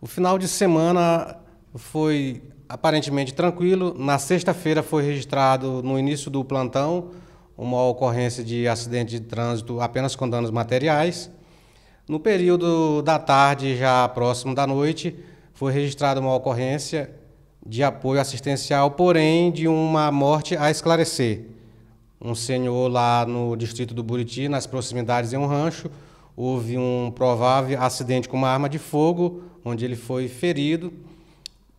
O final de semana foi aparentemente tranquilo. Na sexta-feira foi registrado, no início do plantão, uma ocorrência de acidente de trânsito apenas com danos materiais. No período da tarde, já próximo da noite, foi registrada uma ocorrência de apoio assistencial, porém de uma morte a esclarecer. Um senhor lá no distrito do Buriti, nas proximidades de um rancho, houve um provável acidente com uma arma de fogo, onde ele foi ferido.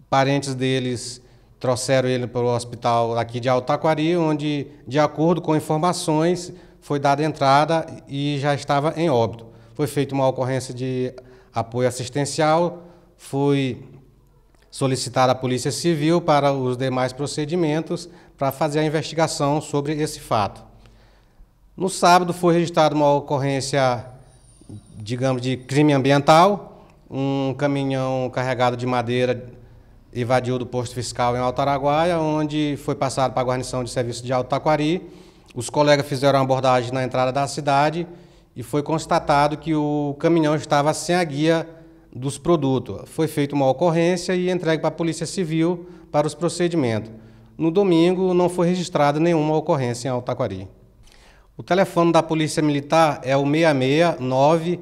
Parentes deles trouxeram ele para o hospital aqui de Altaquari, onde, de acordo com informações, foi dada entrada e já estava em óbito. Foi feita uma ocorrência de apoio assistencial, foi solicitada a Polícia Civil para os demais procedimentos para fazer a investigação sobre esse fato. No sábado foi registrada uma ocorrência digamos, de crime ambiental. Um caminhão carregado de madeira evadiu do posto fiscal em Altaraguaia, onde foi passado para a guarnição de serviço de Alto Taquari. Os colegas fizeram uma abordagem na entrada da cidade e foi constatado que o caminhão estava sem a guia dos produtos. Foi feita uma ocorrência e entregue para a Polícia Civil para os procedimentos. No domingo, não foi registrada nenhuma ocorrência em Taquari. O telefone da Polícia Militar é o 669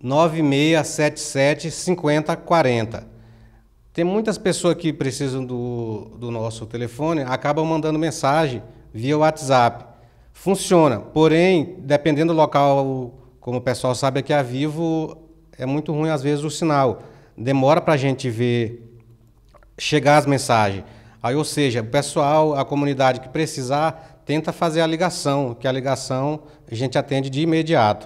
9677 5040. Tem muitas pessoas que precisam do, do nosso telefone, acabam mandando mensagem via WhatsApp. Funciona, porém, dependendo do local, como o pessoal sabe, aqui a Vivo é muito ruim às vezes o sinal. Demora para a gente ver chegar as mensagens. Aí, ou seja, o pessoal, a comunidade que precisar, tenta fazer a ligação, que a ligação a gente atende de imediato.